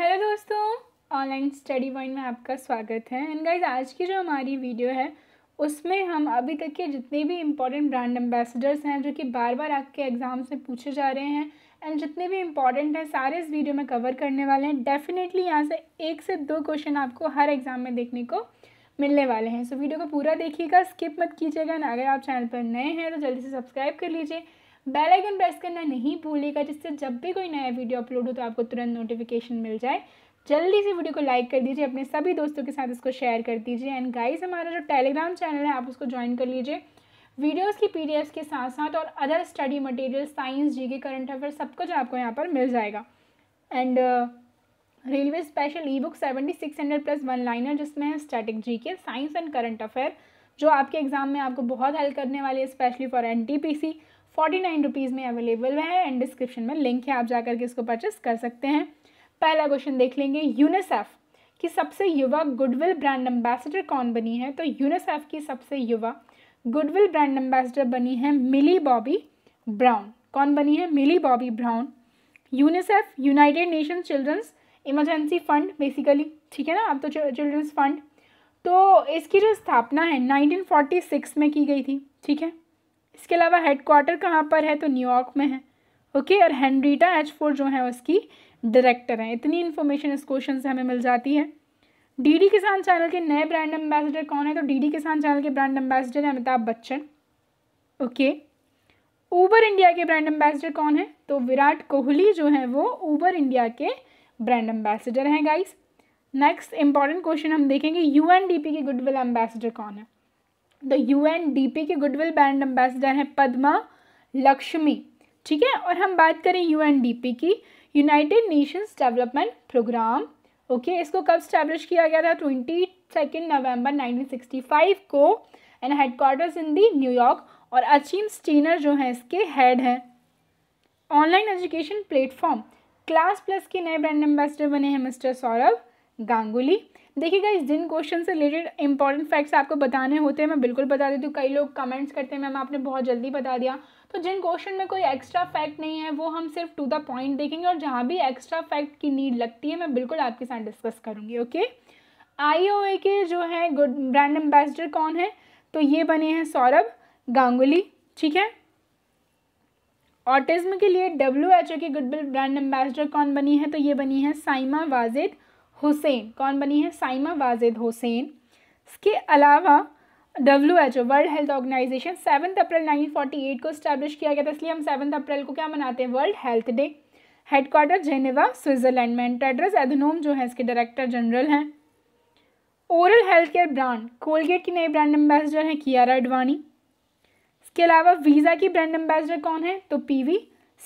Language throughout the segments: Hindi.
हेलो दोस्तों ऑनलाइन स्टडी पॉइंट में आपका स्वागत है एंड गाइज आज की जो हमारी वीडियो है उसमें हम अभी तक के जितने भी इम्पॉर्टेंट ब्रांड एम्बेसडर्स हैं जो कि बार बार आपके एग्ज़ाम्स में पूछे जा रहे हैं एंड जितने भी इम्पॉर्टेंट हैं सारे इस वीडियो में कवर करने वाले हैं डेफिनेटली यहाँ से एक से दो क्वेश्चन आपको हर एग्ज़ाम में देखने को मिलने वाले हैं सो so, वीडियो को पूरा देखिएगा स्किप मत कीजिएगा ना अगर आप चैनल पर नए हैं तो जल्दी से सब्सक्राइब कर लीजिए बेल आइकन प्रेस करना नहीं भूलेगा जिससे जब भी कोई नया वीडियो अपलोड हो तो आपको तुरंत नोटिफिकेशन मिल जाए जल्दी से वीडियो को लाइक कर दीजिए अपने सभी दोस्तों के साथ इसको शेयर कर दीजिए एंड गाइस हमारा जो टेलीग्राम चैनल है आप उसको ज्वाइन कर लीजिए वीडियोस की पीडीएफ्स के साथ साथ और other study material science G K current affair सब कुछ आपको यहाँ पर मिल जाएगा and railway special e book seventy six hundred plus one liner जिसमें है स्टैटिक जी के साइंस एंड करंट अफेयर जो आपके एग्ज़ाम में आपको बहुत हेल्प करने वाली है specially for N T P C forty nine rupees में अवेलेबल है एंड डिस्क्रिप्शन में लिंक है आप जाकर के इसको परचेस कर सकते हैं पहला क्वेश्चन देख लेंगे यूनिसेफ की सबसे युवा गुडविल ब्रांड एम्बेसडर कौन बनी है तो यूनिसेफ की सबसे युवा गुडविल ब्रांड एम्बेसडर बनी है मिली बॉबी ब्राउन कौन बनी है Millie Bobby Brown UNICEF United Nation children's emergency fund basically ठीक है ना अब तो चिल्ड्रंस फंड तो इसकी जो स्थापना है 1946 में की गई थी ठीक है इसके अलावा हेडक्वार्टर कहाँ पर है तो न्यूयॉर्क में है ओके और हेनरीटा एच फोर जो है उसकी डायरेक्टर हैं इतनी इन्फॉर्मेशन इस क्वेश्चन से हमें मिल जाती है डीडी किसान चैनल के नए ब्रांड एम्बेसडर कौन है तो डीडी किसान चैनल के ब्रांड एम्बेसडर हैं Amitabh Bachchan okay Uber India के ब्रांड एम्बेसडर कौन है तो विराट कोहली जो है वो ऊबर इंडिया के ब्रांड एम्बेसडर हैं गाइस नेक्स्ट इंपॉर्टेंट क्वेश्चन हम देखेंगे पी के गुडविल एम्बेसडर कौन है the U N D P के गुडविल ब्रांड एम्बेसडर हैं पद्मा लक्ष्मी ठीक है और हम बात करें यू एन डी पी की United Nations development programme okay इसको कब स्टैब्लिश किया गया था twenty second November nineteen sixty five को and headquarters in the New York और अचीम स्टीनर जो हैं इसके हेड हैं online education platform Class Plus के नए ब्रांड एम्बेसडर बने हैं मिस्टर सौरभ गांगुली देखिएगा इस जिन क्वेश्चन से रिलेटेड इंपॉर्टेंट फैक्ट्स आपको बताने होते हैं मैं बिल्कुल बता देती हूँ कई लोग कमेंट्स करते हैं मैम आपने बहुत जल्दी बता दिया तो जिन क्वेश्चन में कोई एक्स्ट्रा फैक्ट नहीं है वो हम सिर्फ टू द पॉइंट देखेंगे और जहाँ भी एक्स्ट्रा फैक्ट की नीड लगती है मैं बिल्कुल आपके साथ डिस्कस करूँगी ओके आई के जो है गुड ब्रांड एम्बेसडर कौन है तो ये बने हैं सौरभ गांगुली ठीक है ऑटिज्म के लिए डब्ल्यू एच ओ की गुडविल ब्रांड एम्बेसडर कौन बनी है तो ये बनी है साइमा वाजिद हुसैन कौन बनी है साइमा वाजिद हुसैन इसके अलावा W H O World Health Organization seventh April nineteen eight को स्टैब्लिश किया गया था इसलिए हम सेवन्थ अप्रैल को क्या मनाते हैं World Health Day headquarter Geneva Switzerland में टेड्रस तो एधनोम जो है इसके डायरेक्टर जनरल हैं oral health care brand Colgate की नई ब्रांड एम्बेसडर हैं कियारा अडवाणी इसके अलावा वीज़ा की ब्रांड एम्बेसडर कौन है तो पी वी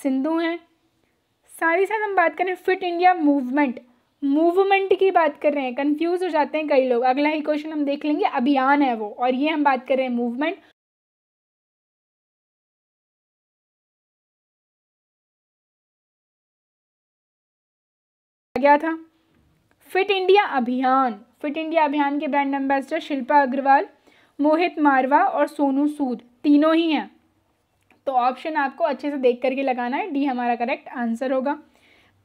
सिंधु हैं साथ ही साथ हम बात करें फिट इंडिया मूवमेंट मूवमेंट की बात कर रहे हैं कंफ्यूज हो जाते हैं कई लोग अगला ही क्वेश्चन हम देख लेंगे अभियान है वो और ये हम बात कर रहे हैं मूवमेंट गया था फिट इंडिया अभियान फिट इंडिया अभियान के ब्रांड एम्बेसडर शिल्पा अग्रवाल मोहित मारवा और सोनू सूद तीनों ही हैं तो ऑप्शन आपको अच्छे से देख करके लगाना है डी हमारा करेक्ट आंसर होगा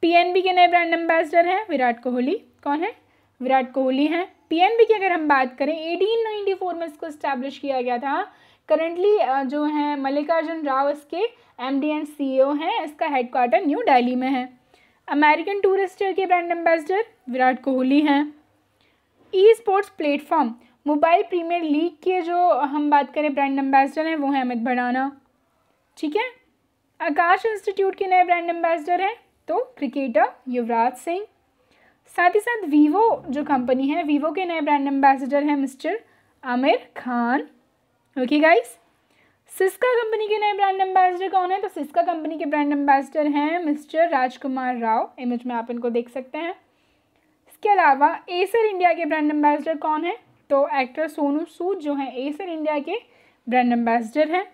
पीएनबी के नए ब्रांड एम्बेसडर हैं विराट कोहली कौन है विराट कोहली हैं पीएनबी की अगर हम बात करें एटीन फोर में इसको स्टैब्लिश किया गया था करंटली जो है मल्लिकार्जुन राव इसके M D and C O हैं इसका हेडक्वार्टर न्यू डेली में है अमेरिकन टूरिस्टर के ब्रांड एम्बेसडर विराट कोहली हैं e sports platform mobile premier league के जो हम बात करें ब्रांड एम्बेसडर हैं वो हैं अमित भड़ाना ठीक है आकाश इंस्टीट्यूट के नए ब्रांड एम्बेसडर हैं तो क्रिकेटर युवराज सिंह साथ ही साथ वीवो जो कंपनी है वीवो के नए ब्रांड एम्बेसडर हैं mister Aamir Khan okay guys Syska company के नए ब्रांड एम्बेसडर कौन है तो सिस्का कंपनी के ब्रांड एम्बेसडर हैं मिस्टर राजकुमार राव इमेज में आप इनको देख सकते हैं इसके अलावा एसर इंडिया के ब्रांड एम्बेसडर कौन है तो एक्टर सोनू सूद जो हैं एसर इंडिया के ब्रांड एम्बेसडर हैं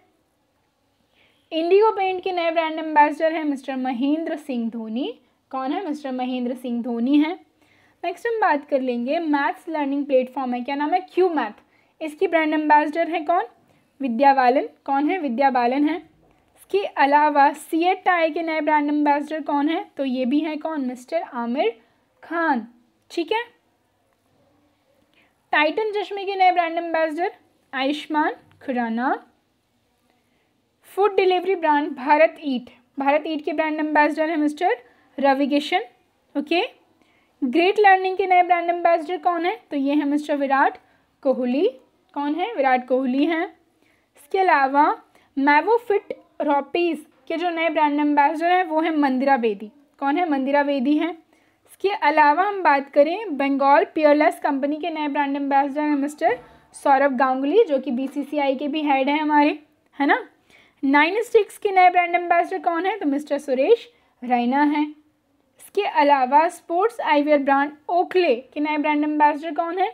इंडिगो पेंट के नए ब्रांड एम्बेसडर है मिस्टर महेंद्र सिंह धोनी कौन है मिस्टर महेंद्र सिंह धोनी है नेक्स्ट हम बात कर लेंगे मैथ्स लर्निंग प्लेटफॉर्म है क्या नाम है क्यू मैथ इसकी ब्रांड एम्बेसडर है कौन विद्या बालन कौन है विद्या बालन है इसके अलावा सी एट टाई के नए ब्रांड एम्बेसडर कौन है तो ये भी है कौन मिस्टर आमिर खान ठीक है टाइटन चश्मे के नए brand ambassador Ayushmann Khurrana food delivery brand Bharat eat Bharat eat के ब्रांड एम्बेसडर है मिस्टर रवि किशन ओके ग्रेट लर्निंग के नए ब्रांड एम्बेसडर कौन है तो ये है मिस्टर विराट कोहली कौन है विराट कोहली हैं इसके अलावा मैवो फिट रॉपीज के जो नए ब्रांड एम्बेसडर हैं वो हैं मंदिरा बेदी कौन है मंदिरा बेदी हैं इसके अलावा हम बात करें बंगाल पियरलेस कंपनी के नए ब्रांड एम्बेसडर हैं मिस्टर सौरभ गांगुली जो कि बीसीसीआई के भी हेड हैं हमारे है ना नाइन स्टिक्स के नए ब्रांड एम्बेसडर कौन है तो मिस्टर सुरेश रैना है इसके अलावा स्पोर्ट्स आईवेयर ब्रांड ओखले के नए ब्रांड एम्बेसडर कौन है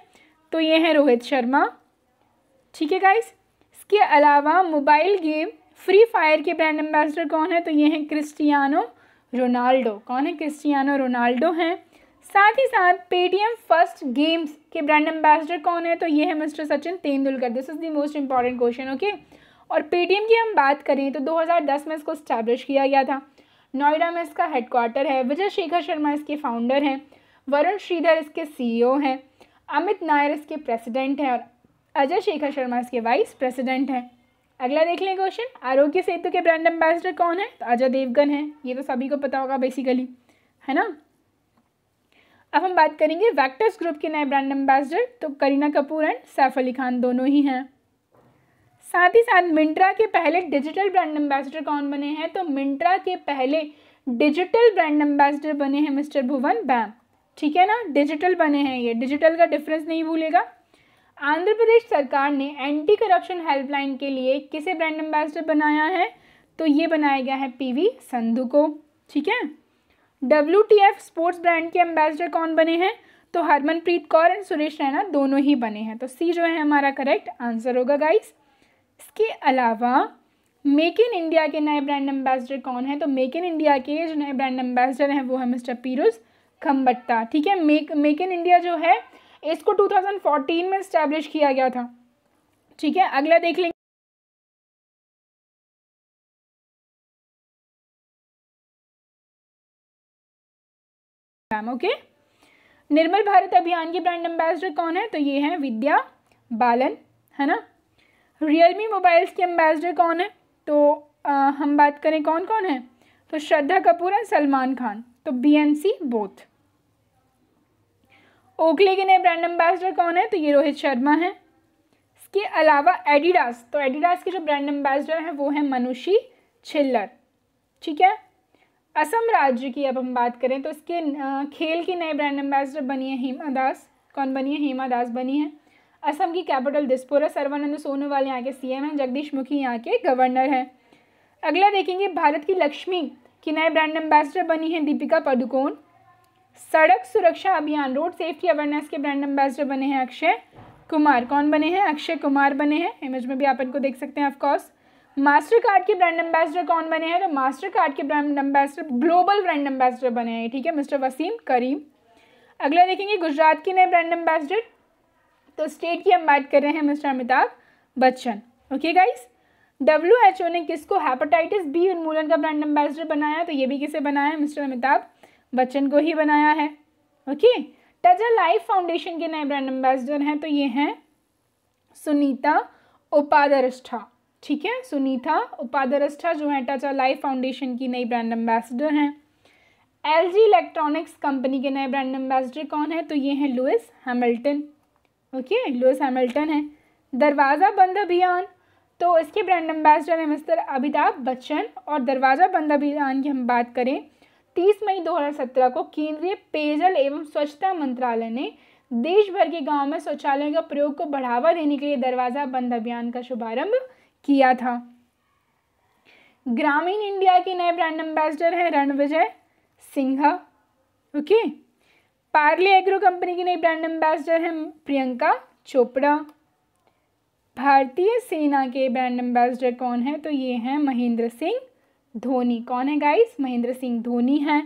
तो ये हैं रोहित शर्मा ठीक है गाइस इसके अलावा मोबाइल गेम फ्री फायर के ब्रांड एम्बेसडर कौन है तो ये हैं क्रिस्टियानो रोनाल्डो कौन है क्रिस्टियानो रोनाल्डो हैं साथ ही साथ पेटीएम फर्स्ट गेम्स के ब्रांड एम्बेसडर कौन है तो ये है mister Sachin Tendulkar this is the most important question okay और पेटीएम की हम बात करें तो 2010 में इसको स्टैब्लिश किया गया था नोएडा में इसका हेडक्वार्टर है विजय शेखर शर्मा इसके फाउंडर हैं वरुण श्रीधर इसके सीईओ e हैं अमित नायर इसके प्रेसिडेंट हैं और अजय शेखर शर्मा इसके वाइस प्रेसिडेंट हैं अगला देख लें क्वेश्चन आरोग्य सेतु के ब्रांड एम्बेसडर कौन है तो अजय देवगन है ये तो सभी को पता होगा बेसिकली है ना अब हम बात करेंगे वैक्टर्स ग्रुप के नए ब्रांड एम्बेसडर तो करीना कपूर एंड सैफ अली खान दोनों ही हैं साथ ही साथ मिंट्रा के पहले डिजिटल ब्रांड एम्बेसडर कौन बने हैं तो मिंट्रा के पहले डिजिटल ब्रांड एम्बेसडर बने हैं मिस्टर भुवन बैम ठीक है ना डिजिटल बने हैं ये डिजिटल का डिफरेंस नहीं भूलेगा आंध्र प्रदेश सरकार ने एंटी करप्शन हेल्पलाइन के लिए किसे ब्रांड एम्बेसडर बनाया है तो ये बनाया गया है पी वी संधु को ठीक है W T F sports brand के एम्बेसडर कौन बने हैं तो हरमनप्रीत कौर एंड सुरेश रैना दोनों ही बने हैं तो सी जो है हमारा करेक्ट आंसर होगा गाइस इसके अलावा मेक इन इंडिया के नए ब्रांड एम्बेसडर कौन है तो मेक इन इंडिया के जो नए ब्रांड एम्बेसडर हैं वो है मिस्टर पीरूज खम्बट्टा ठीक है मेक मेक इन इंडिया जो है इसको 2014 में इस्टेब्लिश किया गया था ठीक है अगला देख लेंगे मैम ओके निर्मल भारत अभियान की ब्रांड एम्बेसडर कौन है तो ये है विद्या बालन है ना रियलमी मोबाइल्स के एम्बेसडर कौन है तो आ, हम बात करें कौन कौन है तो श्रद्धा कपूर है सलमान खान तो बी एन सी बोथ ओखले के नए ब्रांड एम्बेसडर कौन है तो ये रोहित शर्मा है इसके अलावा एडिडास तो एडिडास के जो ब्रांड एम्बेसडर हैं वो हैं मनुषी छिल्लर ठीक है असम राज्य की अब हम बात करें तो इसके खेल के नए ब्रांड एम्बेसडर बनी है हेमा दास कौन बनी है हेमा दास बनी है असम की कैपिटल दिसपुर है सर्वानंद सोनोवाल यहाँ के सीएम हैं जगदीश मुखी यहाँ के गवर्नर हैं अगला देखेंगे भारत की लक्ष्मी की नए ब्रांड एम्बेसडर बनी है दीपिका पादुकोण सड़क सुरक्षा अभियान रोड सेफ्टी अवेयरनेस के ब्रांड एम्बेसडर बने हैं अक्षय कुमार कौन बने हैं अक्षय कुमार बने हैं इमेज में भी आप इनको देख सकते हैं ऑफकोर्स मास्टर कार्ड के ब्रांड एम्बेसडर कौन बने हैं तो मास्टर कार्ड के brand ambassador global brand ambassador बने हैं ठीक है मिस्टर वसीम करीम अगला देखेंगे गुजरात के नए ब्रांड एम्बेसडर तो स्टेट की हम बात कर रहे हैं mister Amitabh Bachchan okay guys W H O ने किसको हेपेटाइटिस बी उन्मूलन का ब्रांड एम्बेसडर बनाया तो ये भी किसे बनाया है मिस्टर अमिताभ बच्चन को ही बनाया है ओके टजा लाइफ फाउंडेशन के नए ब्रांड एम्बेसडर हैं तो ये हैं सुनीता उपादरष्ठा ठीक है सुनीता उपादरष्ठा जो है टचा लाइफ फाउंडेशन की नई ब्रांड एम्बेसडर हैं एल जी इलेक्ट्रॉनिक्स कंपनी के नए ब्रांड एम्बेसडर कौन है तो ये हैं Lewis Hamilton okay Lewis Hamilton है दरवाज़ा बंद अभियान तो इसके ब्रांड एम्बेसडर हैं मिस्टर अमिताभ बच्चन और दरवाज़ा बंद अभियान की हम बात करें तीस मई 2017 को केंद्रीय पेयजल एवं स्वच्छता मंत्रालय ने देश भर के गाँव में शौचालयों का प्रयोग को बढ़ावा देने के लिए दरवाज़ा बंद अभियान का शुभारम्भ किया था ग्रामीण इंडिया के नए ब्रांड एम्बेसडर हैं Rannvijay Singha okay okay? Parle agro company की नई ब्रांड एम्बेसडर हैं प्रियंका चोपड़ा भारतीय सेना के ब्रांड एम्बेसडर कौन है तो ये हैं महेंद्र सिंह धोनी कौन है गाइस महेंद्र सिंह धोनी हैं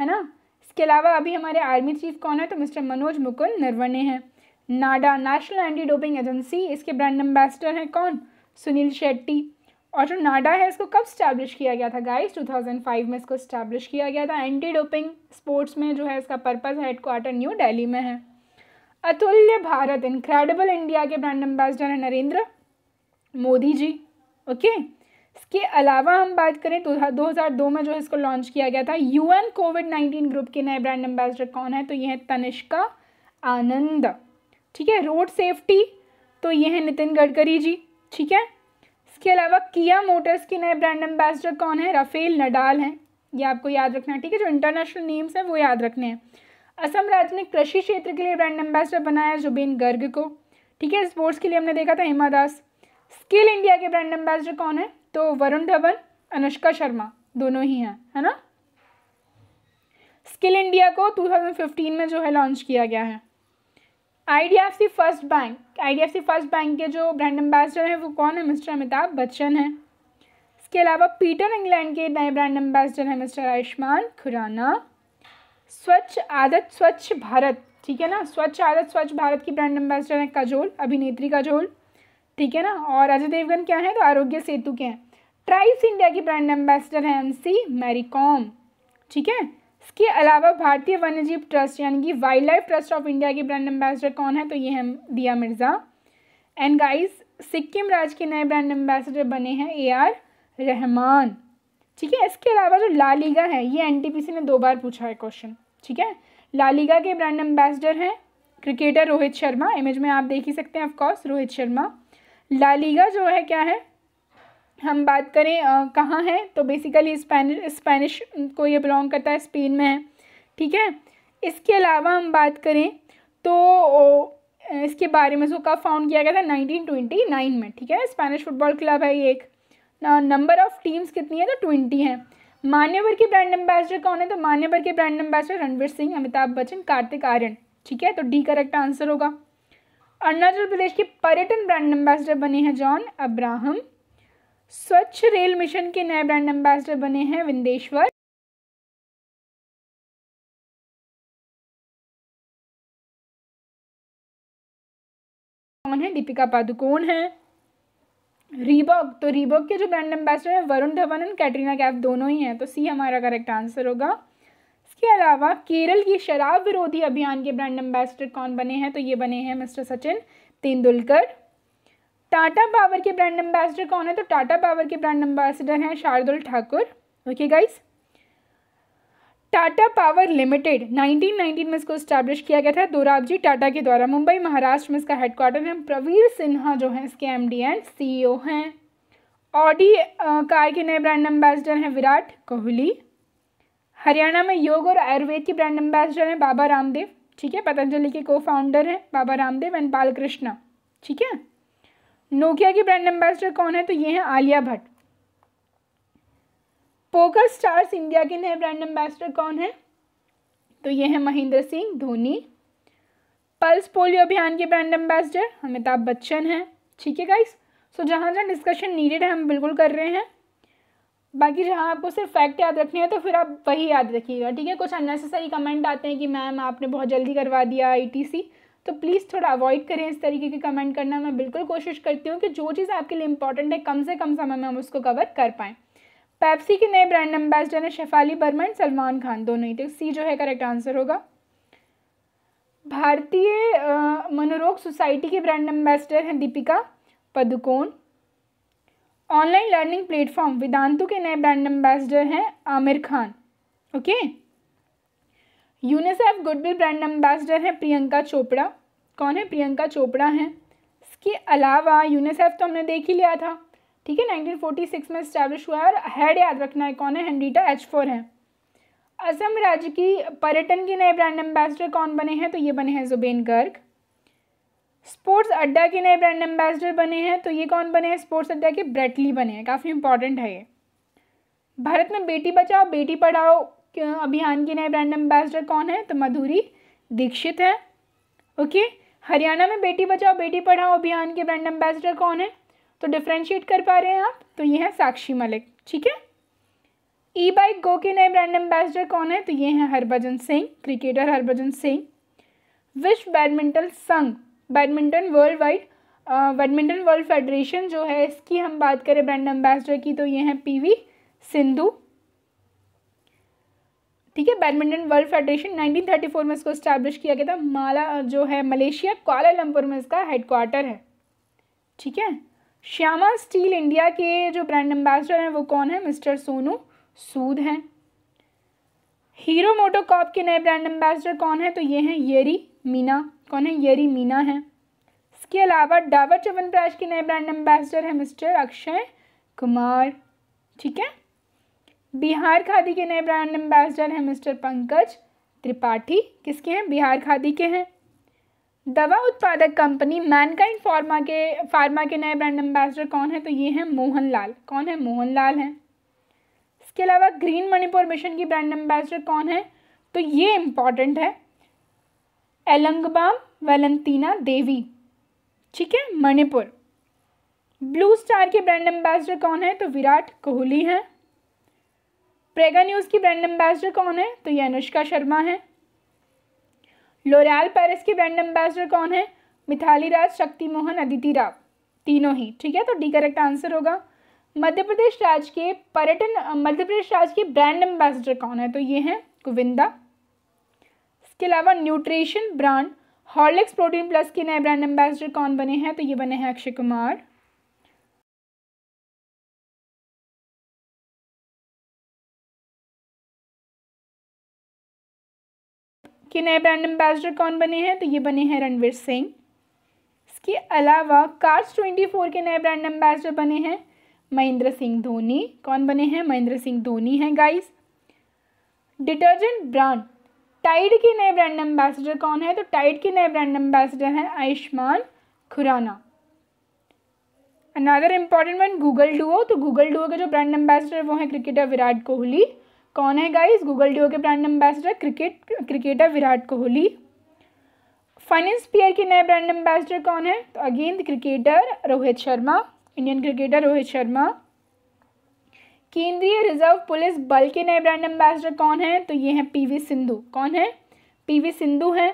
है ना इसके अलावा अभी हमारे आर्मी चीफ कौन है तो मिस्टर मनोज मुकुल नरवणे हैं NADA national anti doping agency इसके ब्रांड एम्बेसडर हैं कौन सुनील शेट्टी और जो नाडा है इसको कब स्टैब्लिश किया गया था गाइस 2005 में इसको स्टैब्लिश किया गया था एंटी डोपिंग स्पोर्ट्स में जो है इसका पर्पज़ हेडक्वार्टर न्यू दिल्ली में है अतुल्य भारत इनक्रेडिबल इंडिया के ब्रांड एम्बेसडर हैं नरेंद्र मोदी जी ओके इसके अलावा हम बात करें तो दो में जो है इसको लॉन्च किया गया था यूएन कोविड नाइन्टीन ग्रुप के नए ब्रांड एम्बेसडर कौन है तो ये है तनिष्का आनंद ठीक है रोड सेफ्टी तो ये है नितिन गडकरी जी ठीक है इसके अलावा किया मोटर्स के नए ब्रांड एम्बेसडर कौन है राफेल नडाल हैं ये आपको याद रखना है ठीक है जो इंटरनेशनल नेम्स हैं वो याद रखने हैं असम राज्य ने कृषि क्षेत्र के लिए ब्रांड एम्बेसडर बनाया जुबेन गर्ग को ठीक है स्पोर्ट्स के लिए हमने देखा था हिमा दास स्किल इंडिया के ब्रांड एम्बेसडर कौन है तो वरुण धवन अनुष्का शर्मा दोनों ही हैं है ना स्किल इंडिया को 2015 में जो है लॉन्च किया गया है IDFC first bank IDFC first bank के जो ब्रांड एम्बेसडर हैं वो कौन है मिस्टर अमिताभ बच्चन हैं इसके अलावा पीटर इंग्लैंड के नए ब्रांड एम्बेसडर हैं मिस्टर आयुष्मान खुराना स्वच्छ आदत स्वच्छ भारत ठीक है ना स्वच्छ आदत स्वच्छ भारत की ब्रांड एम्बेसडर हैं काजोल अभिनेत्री काजोल ठीक है ना और अजय देवगन क्या है तो आरोग्य सेतु के हैं ट्राइब्स इंडिया की ब्रांड एम्बेसडर हैं मैरी मैरीकॉम ठीक है इसके अलावा भारतीय वन्यजीव ट्रस्ट यानी कि wildlife trust of India के ब्रांड एम्बेसडर कौन है तो ये हैं दिया मिर्ज़ा एंड गाइस सिक्किम राज्य के नए ब्रांड एम्बेसडर बने हैं ए आर रहमान ठीक है इसके अलावा जो लालीगा है ये सी ने दो बार पूछा है क्वेश्चन ठीक है लालीगा के ब्रांड एम्बेसडर हैं क्रिकेटर रोहित शर्मा इमेज में आप देख ही सकते हैं ऑफकोर्स रोहित शर्मा लालीगा जो है क्या है हम बात करें कहाँ है तो बेसिकली स्पेनिश स्पेनिश को ये बिलोंग करता है स्पेन में है ठीक है इसके अलावा हम बात करें तो इसके बारे में जो कब फाउंड किया गया था 1929 में ठीक है स्पेनिश फुटबॉल क्लब है ये एक नंबर ऑफ टीम्स कितनी है तो ट्वेंटी हैं मान्यवर के ब्रांड एम्बेसडर कौन है तो मान्यवर के ब्रांड एम्बेसडर रणवीर सिंह अमिताभ बच्चन कार्तिक आर्यन ठीक है तो डी करेक्ट आंसर होगा अरुणाचल प्रदेश के पर्यटन ब्रांड एम्बेसडर बने हैं जॉन अब्राहम स्वच्छ रेल मिशन के नए ब्रांड एम्बेसडर बने हैं विंदेश्वर कौन है दीपिका पादुकोण है रीबॉक तो रीबॉक के जो ब्रांड एम्बेसडर है वरुण धवन एंड कैटरीना कैफ दोनों ही हैं तो सी हमारा करेक्ट आंसर होगा इसके अलावा केरल की शराब विरोधी अभियान के ब्रांड एम्बेसडर कौन बने हैं तो ये बने हैं मिस्टर सचिन तेंदुलकर टाटा पावर के ब्रांड एम्बेसडर कौन है तो टाटा पावर के ब्रांड एम्बेसडर हैं Shardul Thakur okay guys Tata power limited 1919 में इसको स्टैब्लिश किया गया था दोराबजी टाटा के द्वारा मुंबई महाराष्ट्र में इसका हेडक्वार्टर है प्रवीर सिन्हा जो हैं इसके M D and C O हैं ऑडी कार के नए ब्रांड एम्बेसडर हैं विराट कोहली हरियाणा में योग और आयुर्वेद के ब्रांड एम्बेसडर हैं बाबा रामदेव ठीक है पतंजलि के को फाउंडर हैं बाबा रामदेव एंड बालकृष्णा ठीक है नोकिया की ब्रांड एम्बेसडर कौन है तो ये हैं Alia Bhatt PokerStars India के नए ब्रांड एम्बेसडर कौन है तो ये हैं महेंद्र सिंह धोनी पल्स पोलियो अभियान के ब्रांड एम्बेसडर अमिताभ बच्चन हैं ठीक है गाइस सो जहाँ जहाँ डिस्कशन नीडेड है हम बिल्कुल कर रहे हैं बाकी जहाँ आपको सिर्फ फैक्ट याद रखने हैं तो फिर आप वही याद रखिएगा ठीक है कुछ अननेसेसरी कमेंट आते हैं कि मैम आपने बहुत जल्दी करवा दिया आई तो प्लीज़ थोड़ा अवॉइड करें इस तरीके के कमेंट करना मैं बिल्कुल कोशिश करती हूँ कि जो चीज़ आपके लिए इंपॉर्टेंट है कम से कम समय में हम उसको कवर कर पाएँ पैप्सी के नए ब्रांड एम्बेसडर हैं शेफाली बर्मा सलमान खान दोनों ही तो सी जो है करेक्ट आंसर होगा भारतीय मनोरोग सोसाइटी के ब्रांड एम्बेसडर हैं Deepika Padukone online learning platform Vedantu के नए ब्रांड एम्बेसडर हैं Aamir Khan okay UNICEF goodwill brand ambassador हैं प्रियंका चोपड़ा कौन है प्रियंका चोपड़ा हैं इसके अलावा यूनिसेफ तो हमने देख ही लिया था ठीक है 1946 में इस्टेब्लिश हुआ है और हेड याद रखना है कौन है हेनरीटा एच फोर है असम राज्य की पर्यटन के नए ब्रांड एम्बेसडर कौन बने हैं तो ये बने हैं जुबेन गर्ग स्पोर्ट्स अड्डा के नए ब्रांड एम्बेसडर बने हैं तो ये कौन बने हैं स्पोर्ट्स अड्डा के ब्रेटली बने हैं काफ़ी इंपॉर्टेंट है ये भारत में बेटी बचाओ बेटी पढ़ाओ अभियान के नए ब्रांड एम्बेसडर कौन है तो मधुरी दीक्षित है ओके okay? हरियाणा में बेटी बचाओ बेटी पढ़ाओ अभियान के ब्रांड एम्बेसडर कौन है तो डिफ्रेंशिएट कर पा रहे हैं आप तो ये हैं साक्षी मलिक ठीक है ई बाइक गो के नए ब्रांड एम्बेसडर कौन है तो ये हैं हरभजन सिंह क्रिकेटर हरभजन सिंह विश्व बैडमिंटन संघ badminton worldwide badminton world federation जो है इसकी हम बात करें ब्रांड एम्बेसडर की तो ये हैं पी सिंधु ठीक है बैडमिंटन वर्ल्ड फेडरेशन 1934 में इसको स्टैब्लिश किया गया था माला जो है मलेशिया कोलालंपुर में इसका हेडक्वार्टर है ठीक है श्यामा स्टील इंडिया के जो ब्रांड एम्बेसडर हैं वो कौन है मिस्टर सोनू सूद हैं हीरो मोटोकॉप के नए ब्रांड एम्बेसडर कौन है तो ये हैं येरी मीना कौन है येरी मीना है इसके अलावा डाबर चवनप्राश के नए ब्रांड एम्बेसडर हैं मिस्टर अक्षय कुमार ठीक है बिहार खादी के नए ब्रांड एम्बेसडर हैं मिस्टर पंकज त्रिपाठी किसके हैं बिहार खादी के हैं दवा उत्पादक कंपनी मैनकाइंड फार्मा के फार्मा के नए ब्रांड एम्बेसडर कौन है तो ये हैं मोहन लाल कौन है मोहन लाल हैं इसके अलावा ग्रीन मणिपुर मिशन की ब्रांड एम्बेसडर कौन है तो ये इम्पॉर्टेंट है एलंगबाम वेलंतीना देवी ठीक है मणिपुर ब्लू स्टार के ब्रांड एम्बेसडर कौन है तो विराट कोहली हैं प्रेगा न्यूज़ की ब्रांड एम्बेसडर कौन है तो ये अनुष्का शर्मा है लोरियाल पेरिस की ब्रांड एम्बेसडर कौन है मिथाली राज शक्ति मोहन अदिति राव तीनों ही ठीक है तो डी करेक्ट आंसर होगा मध्य प्रदेश राज्य के पर्यटन मध्य प्रदेश राज्य के ब्रांड एम्बेसडर कौन है तो ये हैं गोविंदा इसके अलावा nutrition brand Horlicks protein plus के नए ब्रांड एम्बेसडर कौन बने हैं तो ये बने हैं अक्षय कुमार के नए ब्रांड एम्बेसडर कौन बने हैं तो ये बने हैं रणवीर सिंह इसके अलावा कार्स ट्वेंटी फोर के नए ब्रांड एम्बेसडर बने हैं महेंद्र सिंह धोनी कौन बने हैं महेंद्र सिंह धोनी हैं गाइस डिटर्जेंट ब्रांड टाइड के नए ब्रांड एम्बेसडर कौन है तो टाइड के नए ब्रांड एम्बेसडर हैं Ayushmann Khurrana another important one Google Duo तो गूगल डुओ के जो ब्रांड एम्बेसडर वो हैं क्रिकेटर विराट कोहली कौन है गाइस गूगल डीओ के brand ambassador cricket cricketer Virat Kohli finance peer के नए ब्रांड एम्बेसडर कौन है तो again cricketer Rohit Sharma Indian cricketer Rohit Sharma केंद्रीय रिजर्व पुलिस बल के नए ब्रांड एम्बेसडर कौन है तो ये हैं पीवी सिंधु कौन है पीवी सिंधु हैं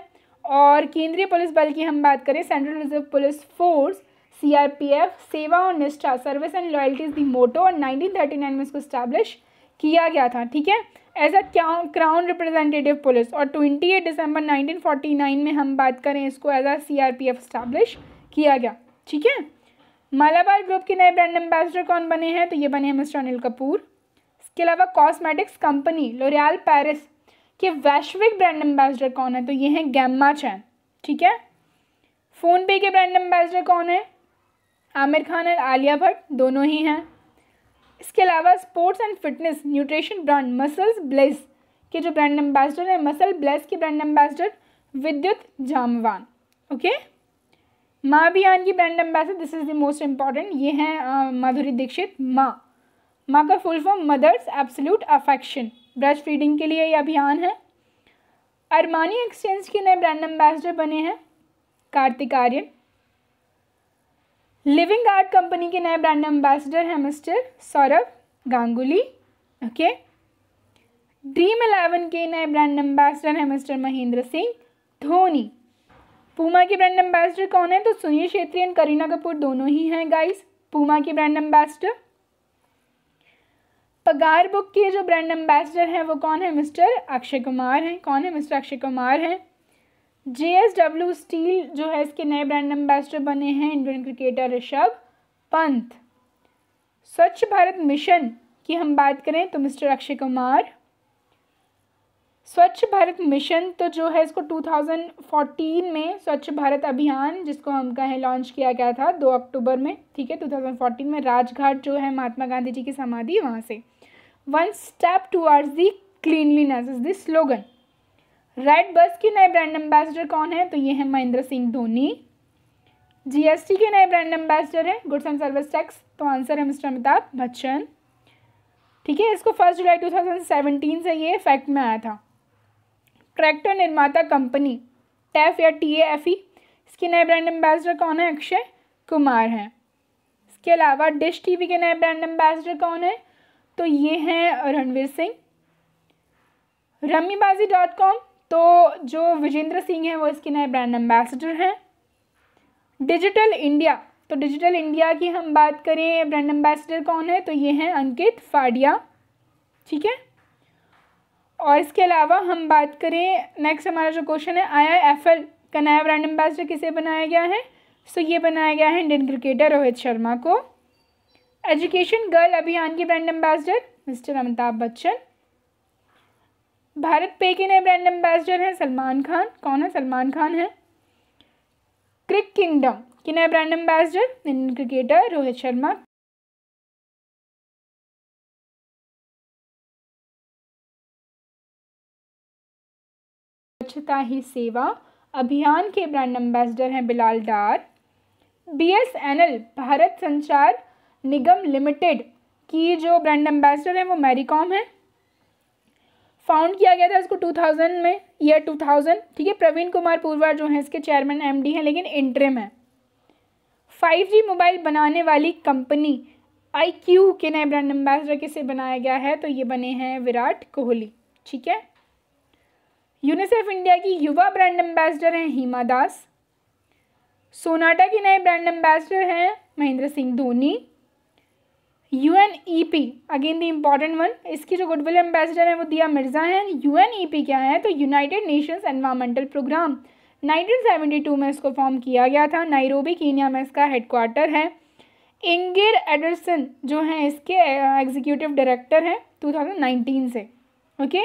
और केंद्रीय पुलिस बल की हम बात करें central reserve police force CRPF सेवा और निष्ठा service and loyalty is the motto और नाइनटीन में इसको स्टैब्लिश किया गया था ठीक है as a crown representative police और 28 दिसंबर 1949 में हम बात करें इसको as a C R P F establish किया गया ठीक है मालाबार ग्रुप के नए ब्रांड एम्बेसडर कौन बने हैं तो ये बने हैं मिस्टर अनिल कपूर इसके अलावा कॉस्मेटिक्स कंपनी लोरियाल पेरिस के वैश्विक ब्रांड एम्बेसडर कौन है तो ये हैं गैम्मा चैन ठीक है फ़ोनपे के ब्रांड एम्बेसडर कौन है आमिर खान और आलिया भट्ट दोनों ही हैं इसके अलावा sports and fitness nutrition brand muscles blaze के जो ब्रांड एम्बेसडर है मसल ब्लेस के brand ambassador Vidyut Jammwal okay माँ अभियान की brand ambassador this is the most important ये हैं माधुरी दीक्षित माँ माँ का full form mothers absolute affection breastfeeding के लिए ये अभियान है अरमानी एक्सचेंज के नए ब्रांड एम्बेसडर बने हैं Kartik Aaryan living art company के नए ब्रांड एम्बेसडर हैं mister Saurabh Ganguly okay dream eleven के नए ब्रांड एम्बेसडर हैं मिस्टर महेंद्र सिंह धोनी पूमा के ब्रांड एम्बेसडर कौन है तो सुनील छेत्री एंड करीना कपूर दोनों ही हैं गाइस पूमा के ब्रांड एम्बेसडर पगार बुक के जो ब्रांड एम्बेसडर हैं वो कौन है मिस्टर अक्षय कुमार हैं कौन है मिस्टर अक्षय कुमार हैं जे एस डब्ल्यू स्टील जो है इसके नए ब्रांड एम्बेसडर बने हैं इंडियन क्रिकेटर ऋषभ पंत स्वच्छ भारत मिशन की हम बात करें तो मिस्टर अक्षय कुमार स्वच्छ भारत मिशन तो जो है इसको 2014 में स्वच्छ भारत अभियान जिसको हम कहें लॉन्च किया गया था दो अक्टूबर में ठीक है 2014 में राजघाट जो है महात्मा गांधी जी की समाधि वहाँ से one step towards the cleanliness is the slogan red bus के नए ब्रांड एम्बेसडर कौन है तो ये है महेंद्र सिंह धोनी जीएसटी के नए ब्रांड एम्बेसडर हैं गुड्स एंड सर्विस टैक्स तो आंसर है मिस्टर अमिताभ बच्चन ठीक है इसको फर्स्ट जुलाई 2017 से ये फैक्ट में आया था ट्रैक्टर निर्माता कंपनी टैफ या टी एफ ई इसके नए ब्रांड एम्बेसडर कौन है अक्षय कुमार हैं इसके अलावा डिश टीवी के नए ब्रांड एम्बेसडर कौन है तो ये हैं रणवीर सिंह रम्मीबाजी डॉट कॉम तो जो विजेंद्र सिंह हैं वो इसके नए ब्रांड एम्बेसडर हैं डिजिटल इंडिया तो डिजिटल इंडिया की हम बात करें ब्रांड एम्बेसडर कौन है तो ये हैं अंकित फाडिया ठीक है और इसके अलावा हम बात करें नेक्स्ट हमारा जो क्वेश्चन है एल का नया ब्रांड एम्बेसडर किसे बनाया गया है सो ये बनाया गया है इंडियन क्रिकेटर रोहित शर्मा को एजुकेशन गर्ल अभियान के brand ambassador mister Amitabh Bachchan BharatPe के नए ब्रांड एम्बेसडर हैं सलमान खान कौन है सलमान खान है क्रिक किंगडम के नए brand ambassador Indian cricketer Rohit Sharma Swachhata Hi सेवा अभियान के ब्रांड एम्बेसडर हैं बिलाल डार बीएसएनएल भारत संचार निगम लिमिटेड की जो ब्रांड एम्बेसडर है वो मैरीकॉम है फाउंड किया गया था इसको 2000 में ईयर 2000 ठीक है प्रवीण कुमार पूर्वा जो हैं इसके चेयरमैन एमडी हैं लेकिन इंटरम है फाइव जी मोबाइल बनाने वाली कंपनी आई क्यू के नए ब्रांड एम्बेसडर किसे बनाया गया है तो ये बने हैं विराट कोहली ठीक है यूनिसेफ इंडिया की युवा ब्रांड एम्बेसडर हैं हीमा दास सोनाटा के नए ब्रांड एम्बेसडर हैं Mahendra Singh Dhoni U N E P again the important one इसकी जो गुडविल एम्बेसडर है वो दिया मिर्जा है यू एन ई पी क्या है तो यूनाइटेड नेशंस एनवायरमेंटल प्रोग्राम 1972 में इसको फॉर्म किया गया था नाइरोबी कीनिया में इसका हेडक्वार्टर है इंगिर एडरसन जो हैं इसके एग्जीक्यूटिव डायरेक्टर हैं 2019 से ओके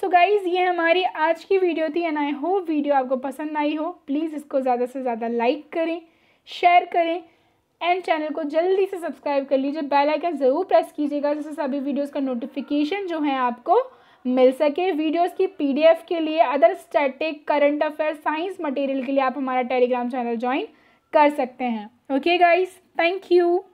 सो गाइज ये हमारी आज की वीडियो थी एंड आई होप वीडियो आपको पसंद आई हो प्लीज़ इसको ज़्यादा से ज़्यादा लाइक करें शेयर करें एंड चैनल को जल्दी से सब्सक्राइब कर लीजिए बेल आइकन ज़रूर प्रेस कीजिएगा जिससे सभी वीडियोस का नोटिफिकेशन जो है आपको मिल सके वीडियोस की पीडीएफ के लिए other static current affair science material के लिए आप हमारा टेलीग्राम चैनल ज्वाइन कर सकते हैं ओके गाइस थैंक यू